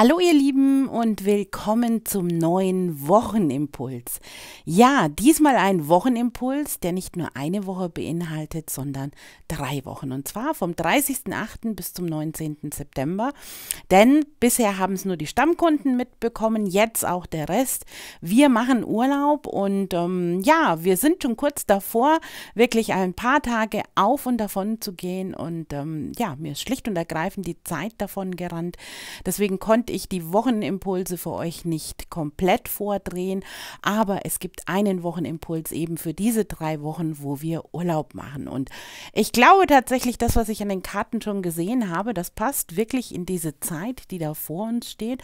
Hallo ihr Lieben und willkommen zum neuen Wochenimpuls. Ja, diesmal ein Wochenimpuls, der nicht nur eine Woche beinhaltet, sondern drei Wochen. Und zwar vom 30.08. bis zum 19. September. Denn bisher haben es nur die Stammkunden mitbekommen, jetzt auch der Rest. Wir machen Urlaub und ähm, ja, wir sind schon kurz davor, wirklich ein paar Tage auf und davon zu gehen. Und ähm, ja, mir ist schlicht und ergreifend die Zeit davon gerannt. Deswegen konnte konnte ich die Wochenimpulse für euch nicht komplett vordrehen, aber es gibt einen Wochenimpuls eben für diese drei Wochen, wo wir Urlaub machen. Und ich glaube tatsächlich, das, was ich an den Karten schon gesehen habe, das passt wirklich in diese Zeit, die da vor uns steht.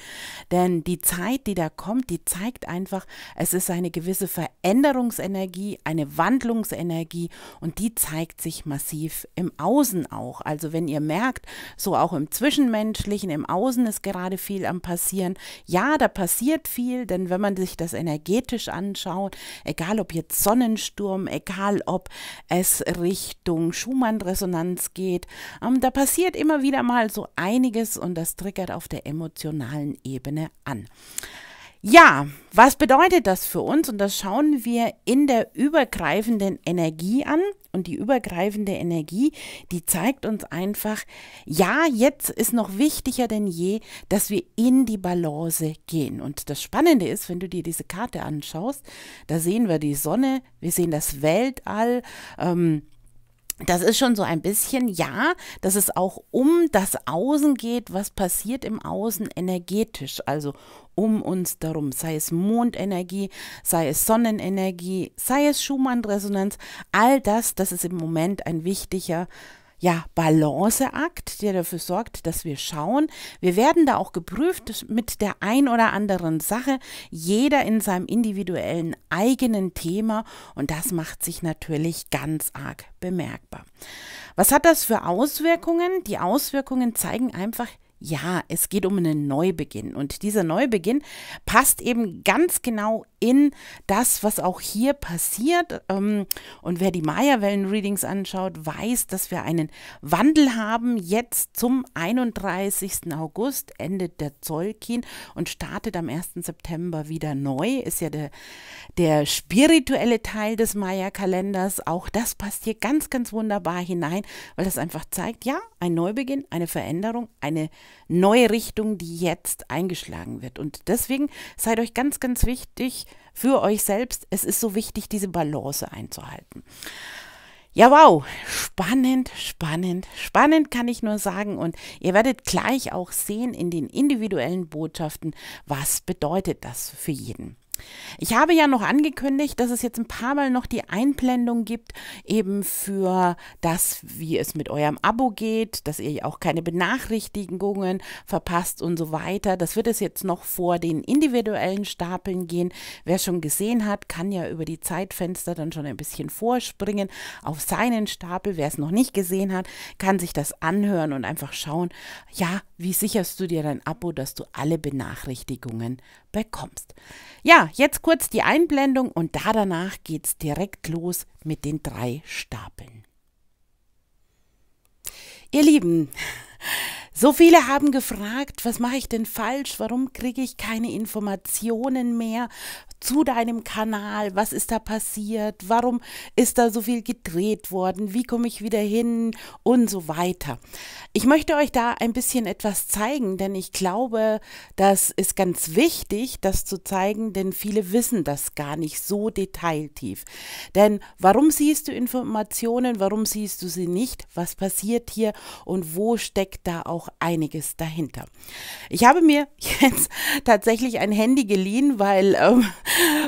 Denn die Zeit, die da kommt, die zeigt einfach, es ist eine gewisse Veränderungsenergie, eine Wandlungsenergie und die zeigt sich massiv im Außen auch. Also wenn ihr merkt, so auch im Zwischenmenschlichen, im Außen ist gerade viel viel am Passieren. Ja, da passiert viel, denn wenn man sich das energetisch anschaut, egal ob jetzt Sonnensturm, egal ob es Richtung Schumann-Resonanz geht, ähm, da passiert immer wieder mal so einiges und das triggert auf der emotionalen Ebene an. Ja, was bedeutet das für uns? Und das schauen wir in der übergreifenden Energie an und die übergreifende Energie, die zeigt uns einfach, ja, jetzt ist noch wichtiger denn je, dass wir in die Balance gehen. Und das Spannende ist, wenn du dir diese Karte anschaust, da sehen wir die Sonne, wir sehen das Weltall, ähm, das ist schon so ein bisschen, ja, dass es auch um das Außen geht, was passiert im Außen energetisch, also um uns darum, sei es Mondenergie, sei es Sonnenenergie, sei es Schumann-Resonanz, all das, das ist im Moment ein wichtiger äh, ja, Balanceakt, der dafür sorgt, dass wir schauen. Wir werden da auch geprüft mit der ein oder anderen Sache, jeder in seinem individuellen eigenen Thema und das macht sich natürlich ganz arg bemerkbar. Was hat das für Auswirkungen? Die Auswirkungen zeigen einfach, ja, es geht um einen Neubeginn. Und dieser Neubeginn passt eben ganz genau in das, was auch hier passiert. Ähm, und wer die Maya-Wellen-Readings anschaut, weiß, dass wir einen Wandel haben. Jetzt zum 31. August endet der Zollkin und startet am 1. September wieder neu. Ist ja der, der spirituelle Teil des Maya-Kalenders. Auch das passt hier ganz, ganz wunderbar hinein, weil das einfach zeigt, ja, ein Neubeginn, eine Veränderung, eine Veränderung neue Richtung, die jetzt eingeschlagen wird. Und deswegen seid euch ganz, ganz wichtig für euch selbst, es ist so wichtig, diese Balance einzuhalten. Ja, wow, spannend, spannend, spannend kann ich nur sagen. Und ihr werdet gleich auch sehen in den individuellen Botschaften, was bedeutet das für jeden. Ich habe ja noch angekündigt, dass es jetzt ein paar Mal noch die Einblendung gibt, eben für das, wie es mit eurem Abo geht, dass ihr auch keine Benachrichtigungen verpasst und so weiter. Das wird es jetzt noch vor den individuellen Stapeln gehen. Wer schon gesehen hat, kann ja über die Zeitfenster dann schon ein bisschen vorspringen auf seinen Stapel. Wer es noch nicht gesehen hat, kann sich das anhören und einfach schauen, ja, wie sicherst du dir dein Abo, dass du alle Benachrichtigungen bekommst. Ja, jetzt kurz die Einblendung und da danach geht's direkt los mit den drei Stapeln. Ihr Lieben, so viele haben gefragt, was mache ich denn falsch? Warum kriege ich keine Informationen mehr zu deinem Kanal? Was ist da passiert? Warum ist da so viel gedreht worden? Wie komme ich wieder hin? Und so weiter. Ich möchte euch da ein bisschen etwas zeigen, denn ich glaube, das ist ganz wichtig, das zu zeigen, denn viele wissen das gar nicht so detailtief. Denn warum siehst du Informationen? Warum siehst du sie nicht? Was passiert hier? Und wo steckt da auch auch einiges dahinter. Ich habe mir jetzt tatsächlich ein Handy geliehen, weil ähm,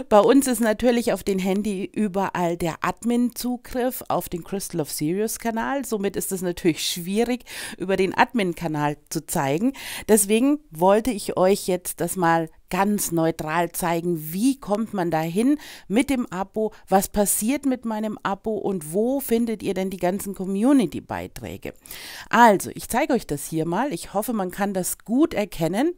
bei uns ist natürlich auf den Handy überall der Admin-Zugriff auf den Crystal of Sirius Kanal. Somit ist es natürlich schwierig, über den Admin-Kanal zu zeigen. Deswegen wollte ich euch jetzt das mal ganz neutral zeigen, wie kommt man dahin mit dem Abo, was passiert mit meinem Abo und wo findet ihr denn die ganzen Community-Beiträge. Also, ich zeige euch das hier mal. Ich hoffe, man kann das gut erkennen.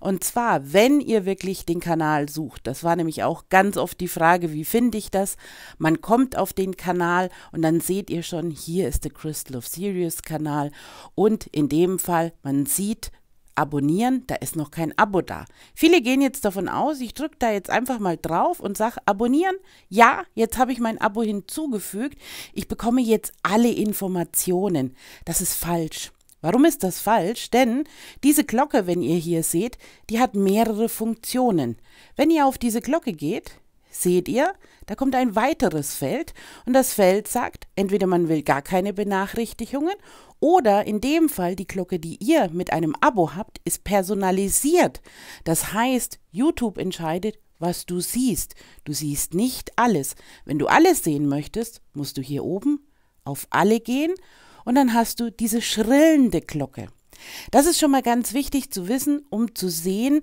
Und zwar, wenn ihr wirklich den Kanal sucht, das war nämlich auch ganz oft die Frage, wie finde ich das? Man kommt auf den Kanal und dann seht ihr schon, hier ist der Crystal of Sirius Kanal und in dem Fall, man sieht, abonnieren, da ist noch kein Abo da. Viele gehen jetzt davon aus, ich drücke da jetzt einfach mal drauf und sage abonnieren. Ja, jetzt habe ich mein Abo hinzugefügt. Ich bekomme jetzt alle Informationen. Das ist falsch. Warum ist das falsch? Denn diese Glocke, wenn ihr hier seht, die hat mehrere Funktionen. Wenn ihr auf diese Glocke geht, Seht ihr? Da kommt ein weiteres Feld und das Feld sagt, entweder man will gar keine Benachrichtigungen oder in dem Fall die Glocke, die ihr mit einem Abo habt, ist personalisiert. Das heißt, YouTube entscheidet, was du siehst. Du siehst nicht alles. Wenn du alles sehen möchtest, musst du hier oben auf alle gehen und dann hast du diese schrillende Glocke. Das ist schon mal ganz wichtig zu wissen, um zu sehen,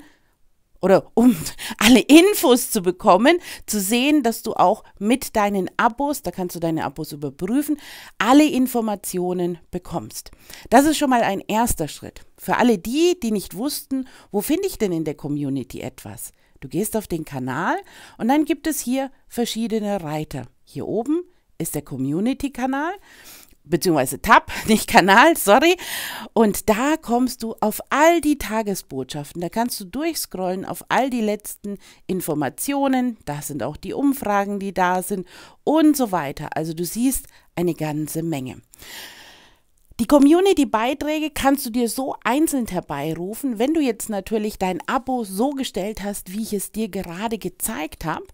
oder um alle Infos zu bekommen, zu sehen, dass du auch mit deinen Abos, da kannst du deine Abos überprüfen, alle Informationen bekommst. Das ist schon mal ein erster Schritt. Für alle die, die nicht wussten, wo finde ich denn in der Community etwas? Du gehst auf den Kanal und dann gibt es hier verschiedene Reiter. Hier oben ist der Community-Kanal beziehungsweise Tab, nicht Kanal, sorry. Und da kommst du auf all die Tagesbotschaften. Da kannst du durchscrollen auf all die letzten Informationen. Da sind auch die Umfragen, die da sind und so weiter. Also du siehst eine ganze Menge. Die Community-Beiträge kannst du dir so einzeln herbeirufen, wenn du jetzt natürlich dein Abo so gestellt hast, wie ich es dir gerade gezeigt habe,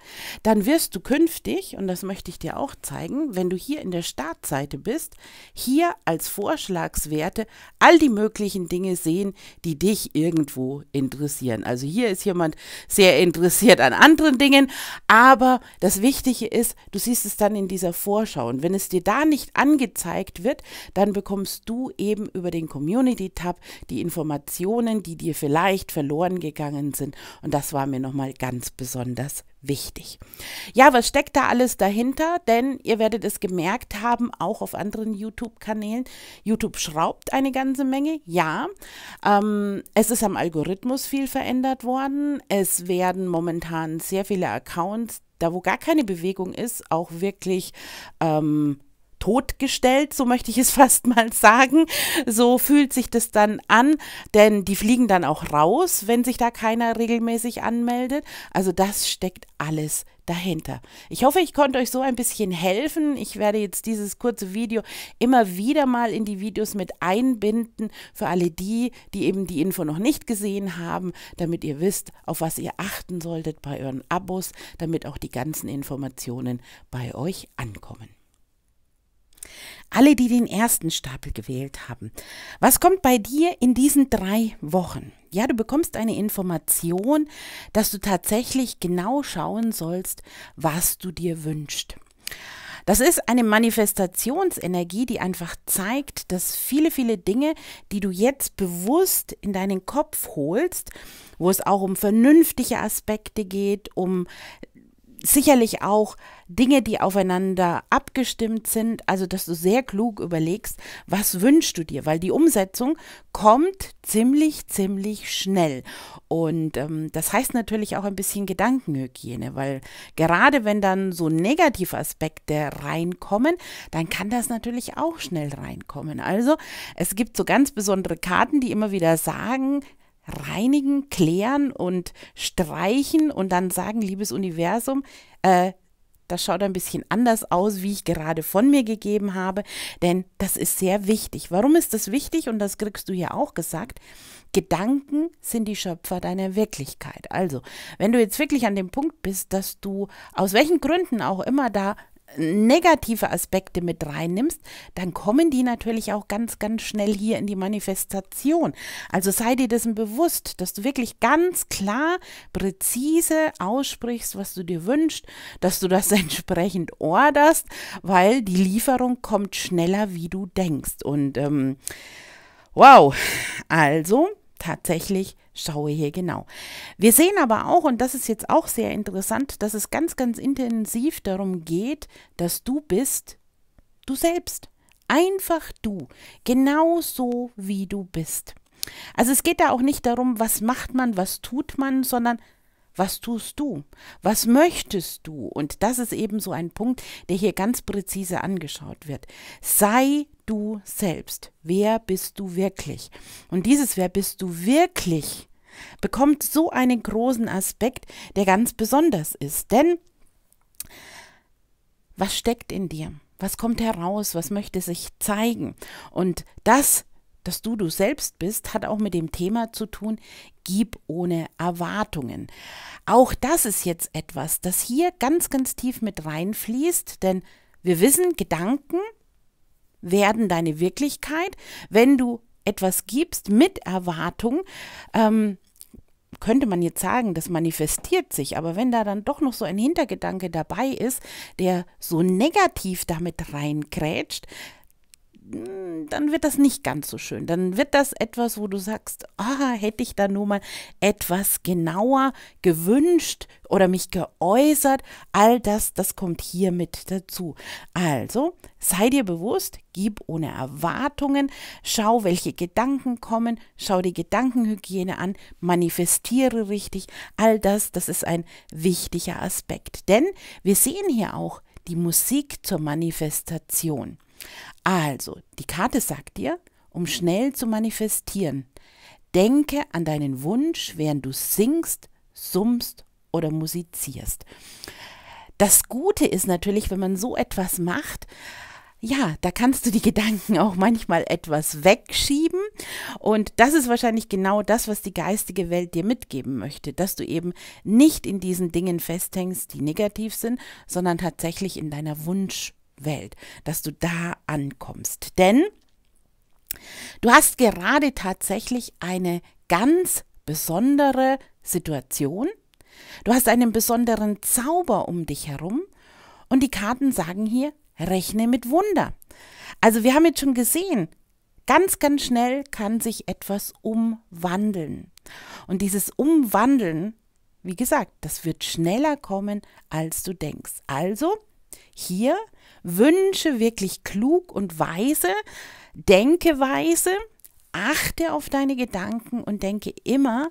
dann wirst du künftig, und das möchte ich dir auch zeigen, wenn du hier in der Startseite bist, hier als Vorschlagswerte all die möglichen Dinge sehen, die dich irgendwo interessieren. Also hier ist jemand sehr interessiert an anderen Dingen, aber das Wichtige ist, du siehst es dann in dieser Vorschau und wenn es dir da nicht angezeigt wird, dann bekommst bekommst du eben über den Community-Tab die Informationen, die dir vielleicht verloren gegangen sind. Und das war mir nochmal ganz besonders wichtig. Ja, was steckt da alles dahinter? Denn ihr werdet es gemerkt haben, auch auf anderen YouTube-Kanälen. YouTube schraubt eine ganze Menge, ja. Ähm, es ist am Algorithmus viel verändert worden. Es werden momentan sehr viele Accounts, da wo gar keine Bewegung ist, auch wirklich ähm, totgestellt, so möchte ich es fast mal sagen. So fühlt sich das dann an, denn die fliegen dann auch raus, wenn sich da keiner regelmäßig anmeldet. Also das steckt alles dahinter. Ich hoffe, ich konnte euch so ein bisschen helfen. Ich werde jetzt dieses kurze Video immer wieder mal in die Videos mit einbinden für alle die, die eben die Info noch nicht gesehen haben, damit ihr wisst, auf was ihr achten solltet bei euren Abos, damit auch die ganzen Informationen bei euch ankommen. Alle, die den ersten Stapel gewählt haben. Was kommt bei dir in diesen drei Wochen? Ja, du bekommst eine Information, dass du tatsächlich genau schauen sollst, was du dir wünschst. Das ist eine Manifestationsenergie, die einfach zeigt, dass viele, viele Dinge, die du jetzt bewusst in deinen Kopf holst, wo es auch um vernünftige Aspekte geht, um sicherlich auch Dinge, die aufeinander abgestimmt sind, also dass du sehr klug überlegst, was wünschst du dir, weil die Umsetzung kommt ziemlich, ziemlich schnell. Und ähm, das heißt natürlich auch ein bisschen Gedankenhygiene, weil gerade wenn dann so Negativaspekte reinkommen, dann kann das natürlich auch schnell reinkommen. Also es gibt so ganz besondere Karten, die immer wieder sagen, reinigen, klären und streichen und dann sagen, liebes Universum, äh, das schaut ein bisschen anders aus, wie ich gerade von mir gegeben habe, denn das ist sehr wichtig. Warum ist das wichtig? Und das kriegst du hier auch gesagt. Gedanken sind die Schöpfer deiner Wirklichkeit. Also, wenn du jetzt wirklich an dem Punkt bist, dass du aus welchen Gründen auch immer da negative Aspekte mit reinnimmst, dann kommen die natürlich auch ganz, ganz schnell hier in die Manifestation. Also sei dir dessen bewusst, dass du wirklich ganz klar, präzise aussprichst, was du dir wünschst, dass du das entsprechend orderst, weil die Lieferung kommt schneller, wie du denkst. Und ähm, wow, also tatsächlich schaue hier genau. Wir sehen aber auch, und das ist jetzt auch sehr interessant, dass es ganz, ganz intensiv darum geht, dass du bist du selbst. Einfach du, Genauso wie du bist. Also es geht da auch nicht darum, was macht man, was tut man, sondern was tust du? Was möchtest du? Und das ist eben so ein Punkt, der hier ganz präzise angeschaut wird. Sei du selbst. Wer bist du wirklich? Und dieses Wer bist du wirklich bekommt so einen großen Aspekt, der ganz besonders ist. Denn was steckt in dir? Was kommt heraus? Was möchte sich zeigen? Und das, dass du du selbst bist, hat auch mit dem Thema zu tun, gib ohne Erwartungen. Auch das ist jetzt etwas, das hier ganz, ganz tief mit reinfließt, denn wir wissen, Gedanken werden deine Wirklichkeit, wenn du etwas gibst mit Erwartung, ähm, könnte man jetzt sagen, das manifestiert sich, aber wenn da dann doch noch so ein Hintergedanke dabei ist, der so negativ damit reinkrätscht, hm, dann wird das nicht ganz so schön. Dann wird das etwas, wo du sagst, ah, hätte ich da nur mal etwas genauer gewünscht oder mich geäußert. All das, das kommt hier mit dazu. Also, sei dir bewusst, gib ohne Erwartungen, schau, welche Gedanken kommen, schau die Gedankenhygiene an, manifestiere richtig. All das, das ist ein wichtiger Aspekt. Denn wir sehen hier auch die Musik zur Manifestation. Also, die Karte sagt dir, um schnell zu manifestieren, denke an deinen Wunsch, während du singst, summst oder musizierst. Das Gute ist natürlich, wenn man so etwas macht, ja, da kannst du die Gedanken auch manchmal etwas wegschieben. Und das ist wahrscheinlich genau das, was die geistige Welt dir mitgeben möchte, dass du eben nicht in diesen Dingen festhängst, die negativ sind, sondern tatsächlich in deiner Wunsch- Welt, dass du da ankommst. Denn du hast gerade tatsächlich eine ganz besondere Situation. Du hast einen besonderen Zauber um dich herum und die Karten sagen hier, rechne mit Wunder. Also wir haben jetzt schon gesehen, ganz, ganz schnell kann sich etwas umwandeln. Und dieses Umwandeln, wie gesagt, das wird schneller kommen, als du denkst. Also hier Wünsche wirklich klug und weise, denke weise, achte auf deine Gedanken und denke immer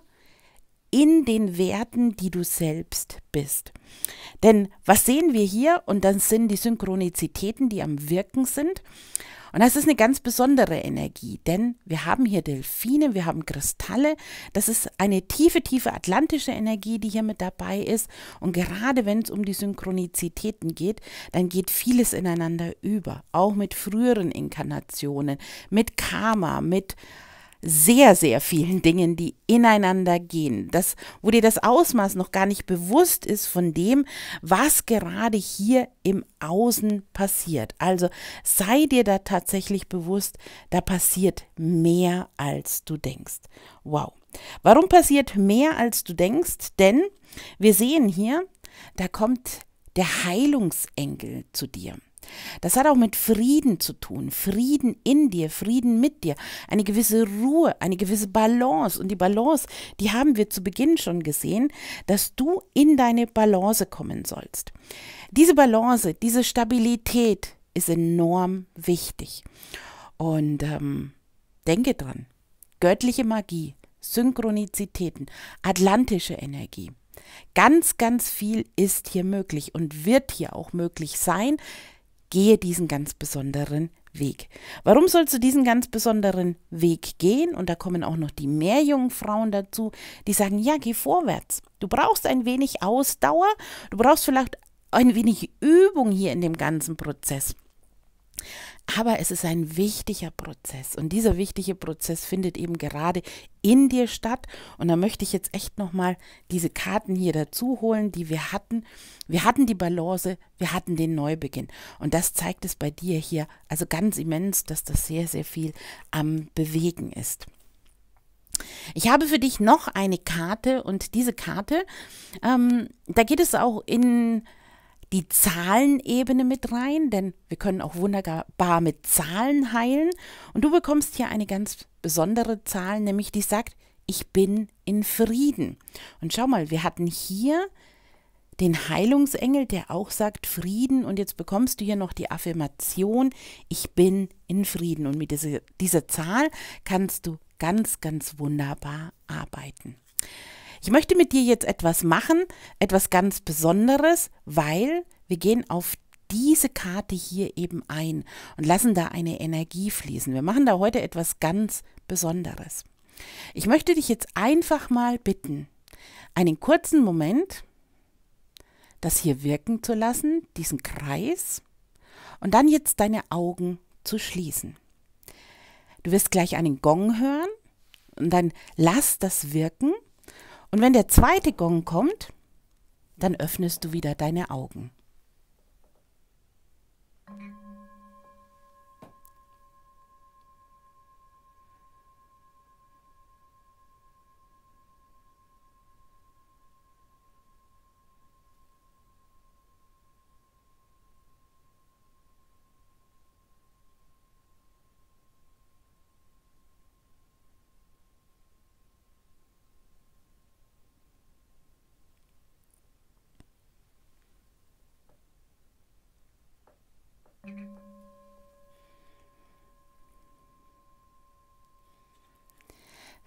in den Werten, die du selbst bist. Denn was sehen wir hier? Und das sind die Synchronizitäten, die am Wirken sind. Und das ist eine ganz besondere Energie, denn wir haben hier Delfine, wir haben Kristalle. Das ist eine tiefe, tiefe atlantische Energie, die hier mit dabei ist. Und gerade wenn es um die Synchronizitäten geht, dann geht vieles ineinander über. Auch mit früheren Inkarnationen, mit Karma, mit sehr, sehr vielen Dingen, die ineinander gehen, das, wo dir das Ausmaß noch gar nicht bewusst ist von dem, was gerade hier im Außen passiert. Also sei dir da tatsächlich bewusst, da passiert mehr, als du denkst. Wow. Warum passiert mehr, als du denkst? Denn wir sehen hier, da kommt der Heilungsengel zu dir. Das hat auch mit Frieden zu tun. Frieden in dir, Frieden mit dir. Eine gewisse Ruhe, eine gewisse Balance. Und die Balance, die haben wir zu Beginn schon gesehen, dass du in deine Balance kommen sollst. Diese Balance, diese Stabilität ist enorm wichtig. Und ähm, denke dran, göttliche Magie, Synchronizitäten, atlantische Energie. Ganz, ganz viel ist hier möglich und wird hier auch möglich sein, gehe diesen ganz besonderen Weg. Warum sollst du diesen ganz besonderen Weg gehen? Und da kommen auch noch die Meerjungfrauen dazu, die sagen, ja, geh vorwärts. Du brauchst ein wenig Ausdauer, du brauchst vielleicht ein wenig Übung hier in dem ganzen Prozess. Aber es ist ein wichtiger Prozess und dieser wichtige Prozess findet eben gerade in dir statt. Und da möchte ich jetzt echt nochmal diese Karten hier dazu holen, die wir hatten. Wir hatten die Balance, wir hatten den Neubeginn. Und das zeigt es bei dir hier also ganz immens, dass das sehr, sehr viel am Bewegen ist. Ich habe für dich noch eine Karte und diese Karte, ähm, da geht es auch in die Zahlenebene mit rein, denn wir können auch wunderbar mit Zahlen heilen. Und du bekommst hier eine ganz besondere Zahl, nämlich die sagt, ich bin in Frieden. Und schau mal, wir hatten hier den Heilungsengel, der auch sagt Frieden. Und jetzt bekommst du hier noch die Affirmation, ich bin in Frieden. Und mit dieser, dieser Zahl kannst du ganz, ganz wunderbar arbeiten. Ich möchte mit dir jetzt etwas machen, etwas ganz Besonderes, weil wir gehen auf diese Karte hier eben ein und lassen da eine Energie fließen. Wir machen da heute etwas ganz Besonderes. Ich möchte dich jetzt einfach mal bitten, einen kurzen Moment das hier wirken zu lassen, diesen Kreis, und dann jetzt deine Augen zu schließen. Du wirst gleich einen Gong hören und dann lass das wirken und wenn der zweite Gong kommt, dann öffnest du wieder deine Augen.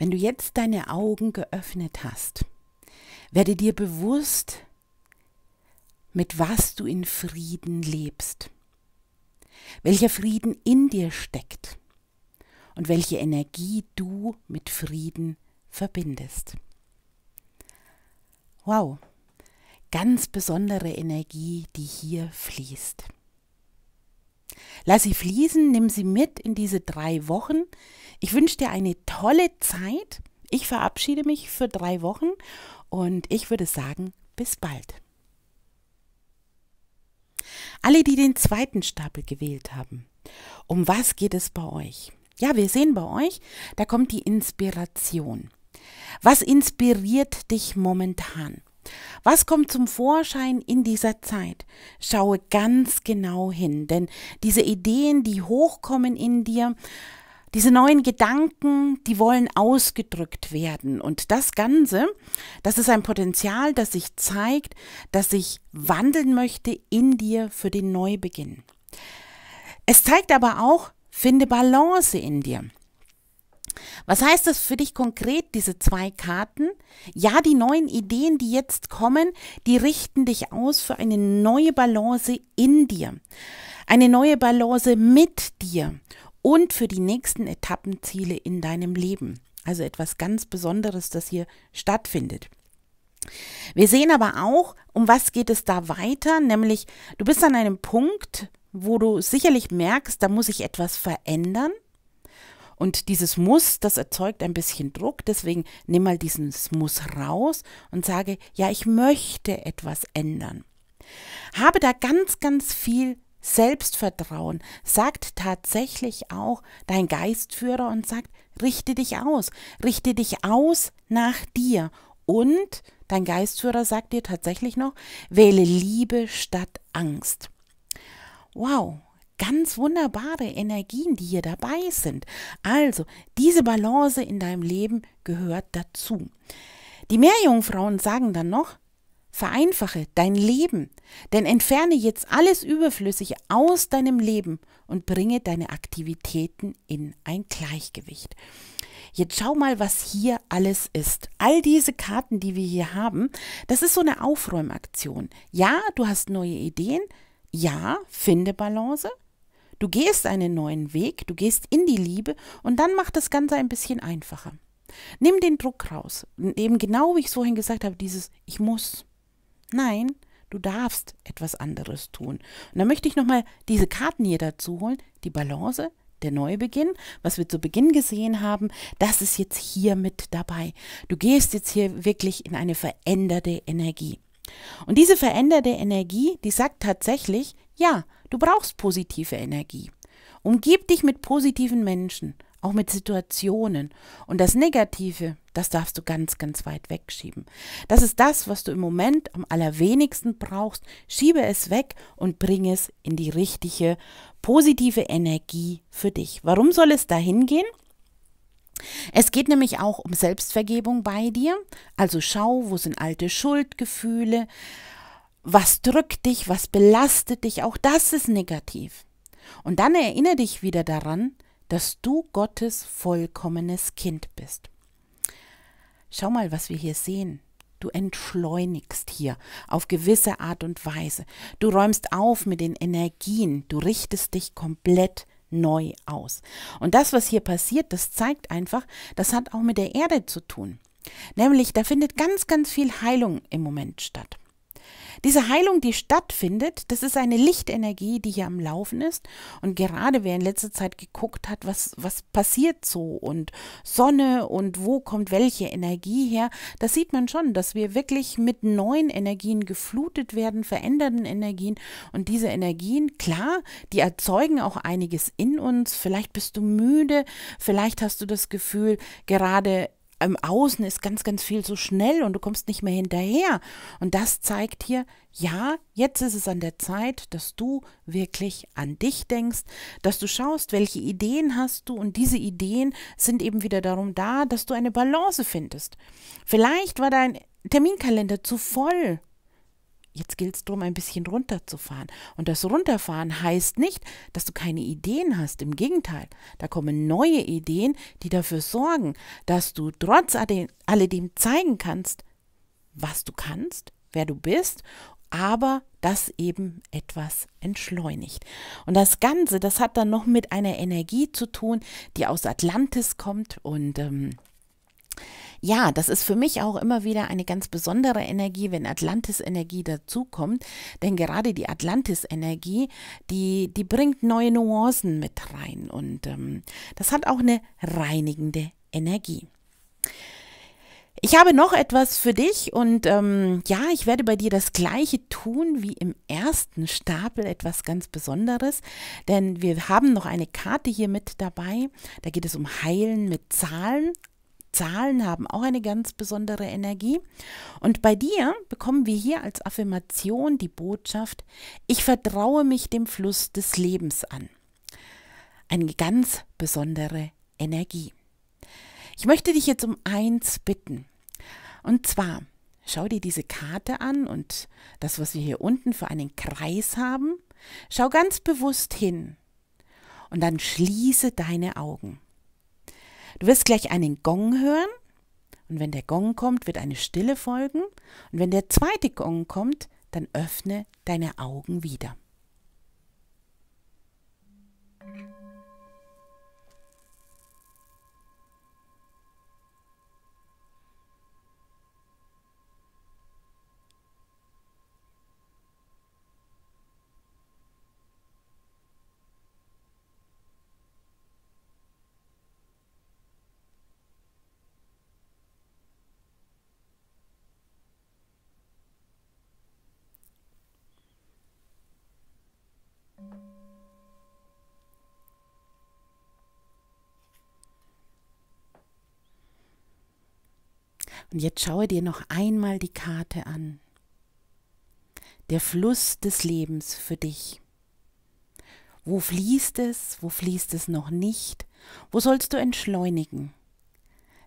Wenn du jetzt deine Augen geöffnet hast, werde dir bewusst, mit was du in Frieden lebst, welcher Frieden in dir steckt und welche Energie du mit Frieden verbindest. Wow, ganz besondere Energie, die hier fließt. Lass sie fließen, nimm sie mit in diese drei Wochen. Ich wünsche dir eine tolle Zeit. Ich verabschiede mich für drei Wochen und ich würde sagen, bis bald. Alle, die den zweiten Stapel gewählt haben, um was geht es bei euch? Ja, wir sehen bei euch, da kommt die Inspiration. Was inspiriert dich momentan? Was kommt zum Vorschein in dieser Zeit? Schaue ganz genau hin, denn diese Ideen, die hochkommen in dir, diese neuen Gedanken, die wollen ausgedrückt werden. Und das Ganze, das ist ein Potenzial, das sich zeigt, das sich wandeln möchte in dir für den Neubeginn. Es zeigt aber auch, finde Balance in dir. Was heißt das für dich konkret, diese zwei Karten? Ja, die neuen Ideen, die jetzt kommen, die richten dich aus für eine neue Balance in dir, eine neue Balance mit dir und für die nächsten Etappenziele in deinem Leben. Also etwas ganz Besonderes, das hier stattfindet. Wir sehen aber auch, um was geht es da weiter, nämlich du bist an einem Punkt, wo du sicherlich merkst, da muss ich etwas verändern. Und dieses Muss, das erzeugt ein bisschen Druck. Deswegen nimm mal dieses Muss raus und sage, ja, ich möchte etwas ändern. Habe da ganz, ganz viel Selbstvertrauen. Sagt tatsächlich auch dein Geistführer und sagt, richte dich aus. Richte dich aus nach dir. Und dein Geistführer sagt dir tatsächlich noch, wähle Liebe statt Angst. Wow, ganz wunderbare Energien, die hier dabei sind. Also, diese Balance in deinem Leben gehört dazu. Die Meerjungfrauen sagen dann noch, vereinfache dein Leben, denn entferne jetzt alles Überflüssige aus deinem Leben und bringe deine Aktivitäten in ein Gleichgewicht. Jetzt schau mal, was hier alles ist. All diese Karten, die wir hier haben, das ist so eine Aufräumaktion. Ja, du hast neue Ideen. Ja, finde Balance. Du gehst einen neuen Weg, du gehst in die Liebe und dann macht das Ganze ein bisschen einfacher. Nimm den Druck raus. Eben genau wie ich es vorhin gesagt habe, dieses Ich muss. Nein, du darfst etwas anderes tun. Und da möchte ich nochmal diese Karten hier dazu holen. Die Balance, der Neubeginn, was wir zu Beginn gesehen haben, das ist jetzt hier mit dabei. Du gehst jetzt hier wirklich in eine veränderte Energie. Und diese veränderte Energie, die sagt tatsächlich, ja, Du brauchst positive Energie. Umgib dich mit positiven Menschen, auch mit Situationen. Und das Negative, das darfst du ganz, ganz weit wegschieben. Das ist das, was du im Moment am allerwenigsten brauchst. Schiebe es weg und bring es in die richtige, positive Energie für dich. Warum soll es dahin gehen? Es geht nämlich auch um Selbstvergebung bei dir. Also schau, wo sind alte Schuldgefühle, was drückt dich, was belastet dich, auch das ist negativ. Und dann erinnere dich wieder daran, dass du Gottes vollkommenes Kind bist. Schau mal, was wir hier sehen. Du entschleunigst hier auf gewisse Art und Weise. Du räumst auf mit den Energien. Du richtest dich komplett neu aus. Und das, was hier passiert, das zeigt einfach, das hat auch mit der Erde zu tun. Nämlich, da findet ganz, ganz viel Heilung im Moment statt. Diese Heilung, die stattfindet, das ist eine Lichtenergie, die hier am Laufen ist. Und gerade wer in letzter Zeit geguckt hat, was, was passiert so und Sonne und wo kommt welche Energie her, das sieht man schon, dass wir wirklich mit neuen Energien geflutet werden, veränderten Energien. Und diese Energien, klar, die erzeugen auch einiges in uns. Vielleicht bist du müde, vielleicht hast du das Gefühl, gerade im Außen ist ganz, ganz viel so schnell und du kommst nicht mehr hinterher. Und das zeigt dir, ja, jetzt ist es an der Zeit, dass du wirklich an dich denkst, dass du schaust, welche Ideen hast du und diese Ideen sind eben wieder darum da, dass du eine Balance findest. Vielleicht war dein Terminkalender zu voll Jetzt gilt es darum, ein bisschen runterzufahren. Und das Runterfahren heißt nicht, dass du keine Ideen hast. Im Gegenteil, da kommen neue Ideen, die dafür sorgen, dass du trotz alledem zeigen kannst, was du kannst, wer du bist, aber das eben etwas entschleunigt. Und das Ganze, das hat dann noch mit einer Energie zu tun, die aus Atlantis kommt und ähm, ja, das ist für mich auch immer wieder eine ganz besondere Energie, wenn Atlantis-Energie dazukommt, denn gerade die Atlantis-Energie, die, die bringt neue Nuancen mit rein und ähm, das hat auch eine reinigende Energie. Ich habe noch etwas für dich und ähm, ja, ich werde bei dir das gleiche tun wie im ersten Stapel, etwas ganz Besonderes, denn wir haben noch eine Karte hier mit dabei, da geht es um Heilen mit Zahlen Zahlen haben auch eine ganz besondere Energie. Und bei dir bekommen wir hier als Affirmation die Botschaft, ich vertraue mich dem Fluss des Lebens an. Eine ganz besondere Energie. Ich möchte dich jetzt um eins bitten. Und zwar, schau dir diese Karte an und das, was wir hier unten für einen Kreis haben. Schau ganz bewusst hin und dann schließe deine Augen. Du wirst gleich einen Gong hören. Und wenn der Gong kommt, wird eine Stille folgen. Und wenn der zweite Gong kommt, dann öffne deine Augen wieder. Und jetzt schaue dir noch einmal die Karte an. Der Fluss des Lebens für dich. Wo fließt es, wo fließt es noch nicht, wo sollst du entschleunigen?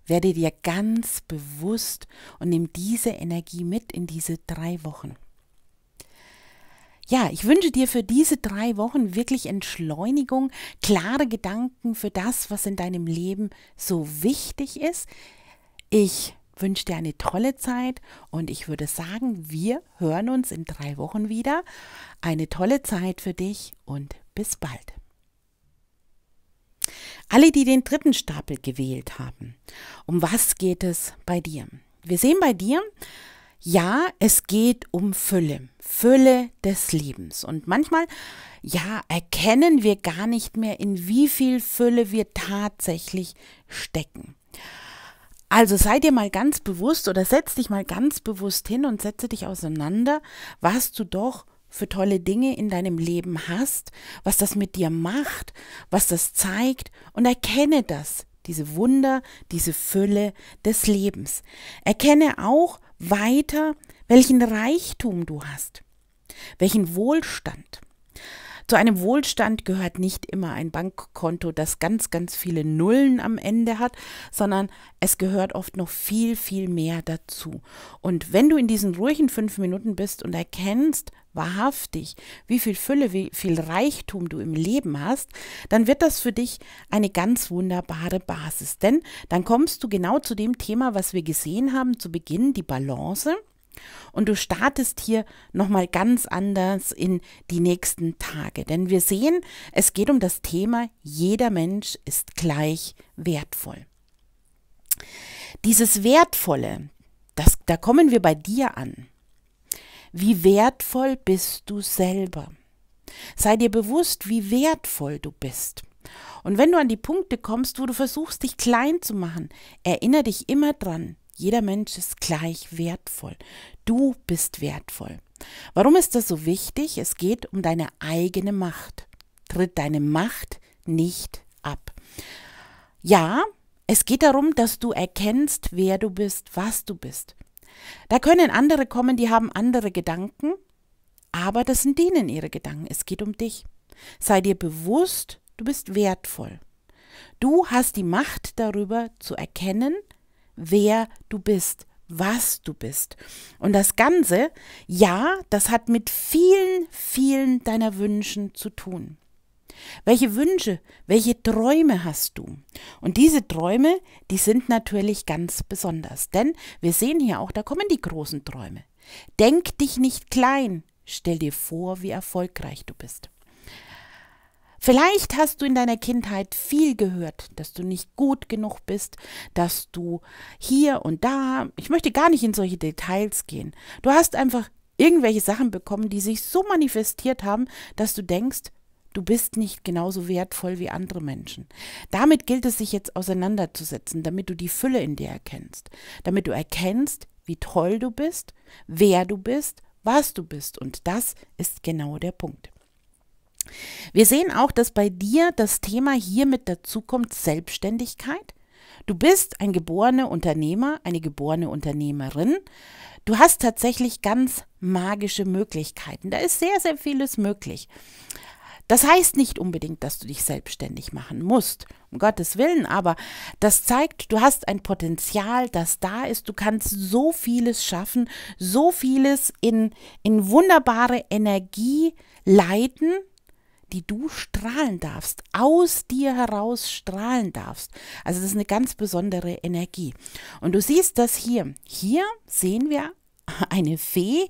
Werde dir ganz bewusst und nimm diese Energie mit in diese drei Wochen. Ja, ich wünsche dir für diese drei Wochen wirklich Entschleunigung, klare Gedanken für das, was in deinem Leben so wichtig ist. Ich wünsche dir eine tolle Zeit und ich würde sagen, wir hören uns in drei Wochen wieder. Eine tolle Zeit für dich und bis bald. Alle, die den dritten Stapel gewählt haben, um was geht es bei dir? Wir sehen bei dir, ja, es geht um Fülle, Fülle des Lebens. Und manchmal, ja, erkennen wir gar nicht mehr, in wie viel Fülle wir tatsächlich stecken. Also sei dir mal ganz bewusst oder setz dich mal ganz bewusst hin und setze dich auseinander, was du doch für tolle Dinge in deinem Leben hast, was das mit dir macht, was das zeigt und erkenne das, diese Wunder, diese Fülle des Lebens. Erkenne auch weiter, welchen Reichtum du hast, welchen Wohlstand, zu einem Wohlstand gehört nicht immer ein Bankkonto, das ganz, ganz viele Nullen am Ende hat, sondern es gehört oft noch viel, viel mehr dazu. Und wenn du in diesen ruhigen fünf Minuten bist und erkennst, wahrhaftig, wie viel Fülle, wie viel Reichtum du im Leben hast, dann wird das für dich eine ganz wunderbare Basis. Denn dann kommst du genau zu dem Thema, was wir gesehen haben zu Beginn, die Balance. Und du startest hier nochmal ganz anders in die nächsten Tage. Denn wir sehen, es geht um das Thema, jeder Mensch ist gleich wertvoll. Dieses Wertvolle, das, da kommen wir bei dir an. Wie wertvoll bist du selber? Sei dir bewusst, wie wertvoll du bist. Und wenn du an die Punkte kommst, wo du versuchst, dich klein zu machen, erinnere dich immer dran, jeder Mensch ist gleich wertvoll. Du bist wertvoll. Warum ist das so wichtig? Es geht um deine eigene Macht. Tritt deine Macht nicht ab. Ja, es geht darum, dass du erkennst, wer du bist, was du bist. Da können andere kommen, die haben andere Gedanken, aber das sind denen ihre Gedanken. Es geht um dich. Sei dir bewusst, du bist wertvoll. Du hast die Macht darüber zu erkennen, wer du bist, was du bist. Und das Ganze, ja, das hat mit vielen, vielen deiner Wünschen zu tun. Welche Wünsche, welche Träume hast du? Und diese Träume, die sind natürlich ganz besonders, denn wir sehen hier auch, da kommen die großen Träume. Denk dich nicht klein, stell dir vor, wie erfolgreich du bist. Vielleicht hast du in deiner Kindheit viel gehört, dass du nicht gut genug bist, dass du hier und da, ich möchte gar nicht in solche Details gehen. Du hast einfach irgendwelche Sachen bekommen, die sich so manifestiert haben, dass du denkst, du bist nicht genauso wertvoll wie andere Menschen. Damit gilt es sich jetzt auseinanderzusetzen, damit du die Fülle in dir erkennst, damit du erkennst, wie toll du bist, wer du bist, was du bist. Und das ist genau der Punkt. Wir sehen auch, dass bei dir das Thema hier mit dazukommt Selbstständigkeit. Du bist ein geborener Unternehmer, eine geborene Unternehmerin. Du hast tatsächlich ganz magische Möglichkeiten. Da ist sehr, sehr vieles möglich. Das heißt nicht unbedingt, dass du dich selbstständig machen musst, um Gottes Willen, aber das zeigt, du hast ein Potenzial, das da ist, du kannst so vieles schaffen, so vieles in, in wunderbare Energie leiten, die du strahlen darfst, aus dir heraus strahlen darfst. Also das ist eine ganz besondere Energie. Und du siehst das hier. Hier sehen wir eine Fee,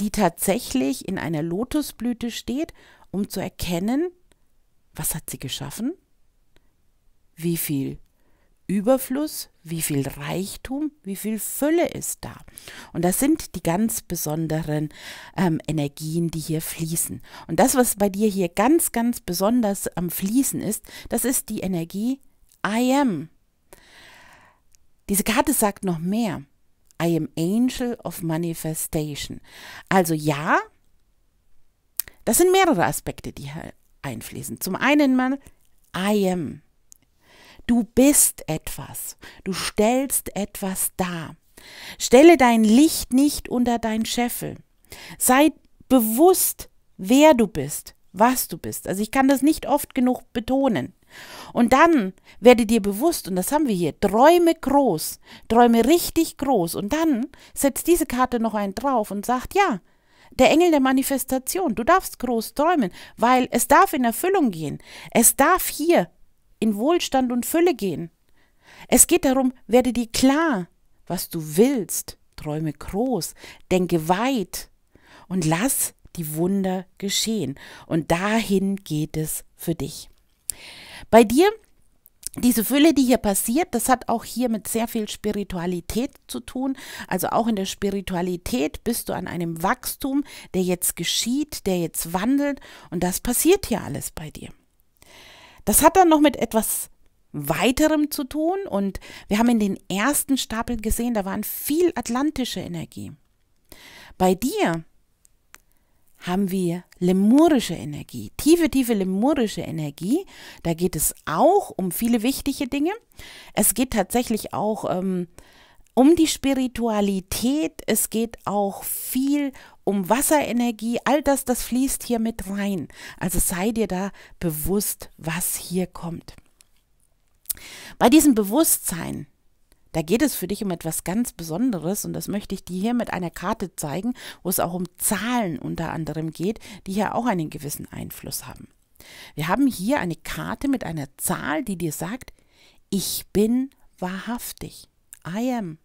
die tatsächlich in einer Lotusblüte steht, um zu erkennen, was hat sie geschaffen, wie viel Überfluss, wie viel Reichtum, wie viel Fülle ist da. Und das sind die ganz besonderen ähm, Energien, die hier fließen. Und das, was bei dir hier ganz, ganz besonders am Fließen ist, das ist die Energie I am. Diese Karte sagt noch mehr. I am Angel of Manifestation. Also ja, das sind mehrere Aspekte, die hier einfließen. Zum einen mal I am. Du bist etwas. Du stellst etwas dar. Stelle dein Licht nicht unter dein Scheffel. Sei bewusst, wer du bist, was du bist. Also ich kann das nicht oft genug betonen. Und dann werde dir bewusst, und das haben wir hier, träume groß, träume richtig groß. Und dann setzt diese Karte noch einen drauf und sagt, ja, der Engel der Manifestation, du darfst groß träumen, weil es darf in Erfüllung gehen. Es darf hier in Wohlstand und Fülle gehen. Es geht darum, werde dir klar, was du willst, träume groß, denke weit und lass die Wunder geschehen. Und dahin geht es für dich. Bei dir, diese Fülle, die hier passiert, das hat auch hier mit sehr viel Spiritualität zu tun. Also auch in der Spiritualität bist du an einem Wachstum, der jetzt geschieht, der jetzt wandelt. Und das passiert hier alles bei dir. Das hat dann noch mit etwas weiterem zu tun und wir haben in den ersten Stapeln gesehen, da waren viel atlantische Energie. Bei dir haben wir lemurische Energie, tiefe, tiefe lemurische Energie. Da geht es auch um viele wichtige Dinge. Es geht tatsächlich auch ähm, um die Spiritualität. Es geht auch viel um Wasserenergie, all das, das fließt hier mit rein. Also sei dir da bewusst, was hier kommt. Bei diesem Bewusstsein, da geht es für dich um etwas ganz Besonderes und das möchte ich dir hier mit einer Karte zeigen, wo es auch um Zahlen unter anderem geht, die hier auch einen gewissen Einfluss haben. Wir haben hier eine Karte mit einer Zahl, die dir sagt, ich bin wahrhaftig. I am.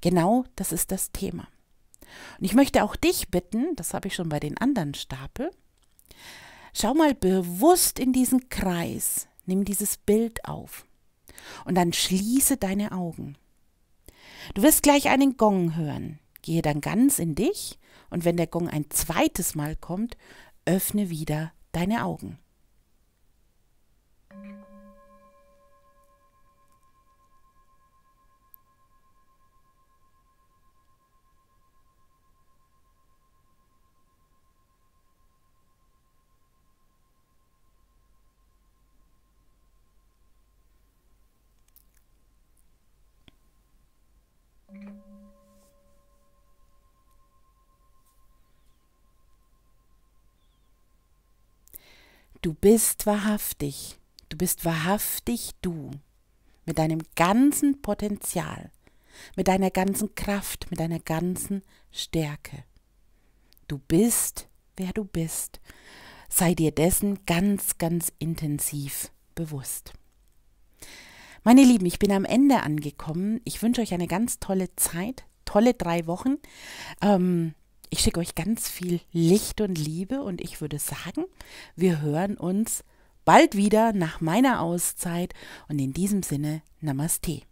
Genau das ist das Thema. Und ich möchte auch dich bitten, das habe ich schon bei den anderen Stapel, schau mal bewusst in diesen Kreis, nimm dieses Bild auf und dann schließe deine Augen. Du wirst gleich einen Gong hören, gehe dann ganz in dich und wenn der Gong ein zweites Mal kommt, öffne wieder deine Augen. Du bist wahrhaftig. Du bist wahrhaftig du. Mit deinem ganzen Potenzial, mit deiner ganzen Kraft, mit deiner ganzen Stärke. Du bist, wer du bist. Sei dir dessen ganz, ganz intensiv bewusst. Meine Lieben, ich bin am Ende angekommen. Ich wünsche euch eine ganz tolle Zeit, tolle drei Wochen. Ähm, ich schicke euch ganz viel Licht und Liebe und ich würde sagen, wir hören uns bald wieder nach meiner Auszeit und in diesem Sinne Namaste.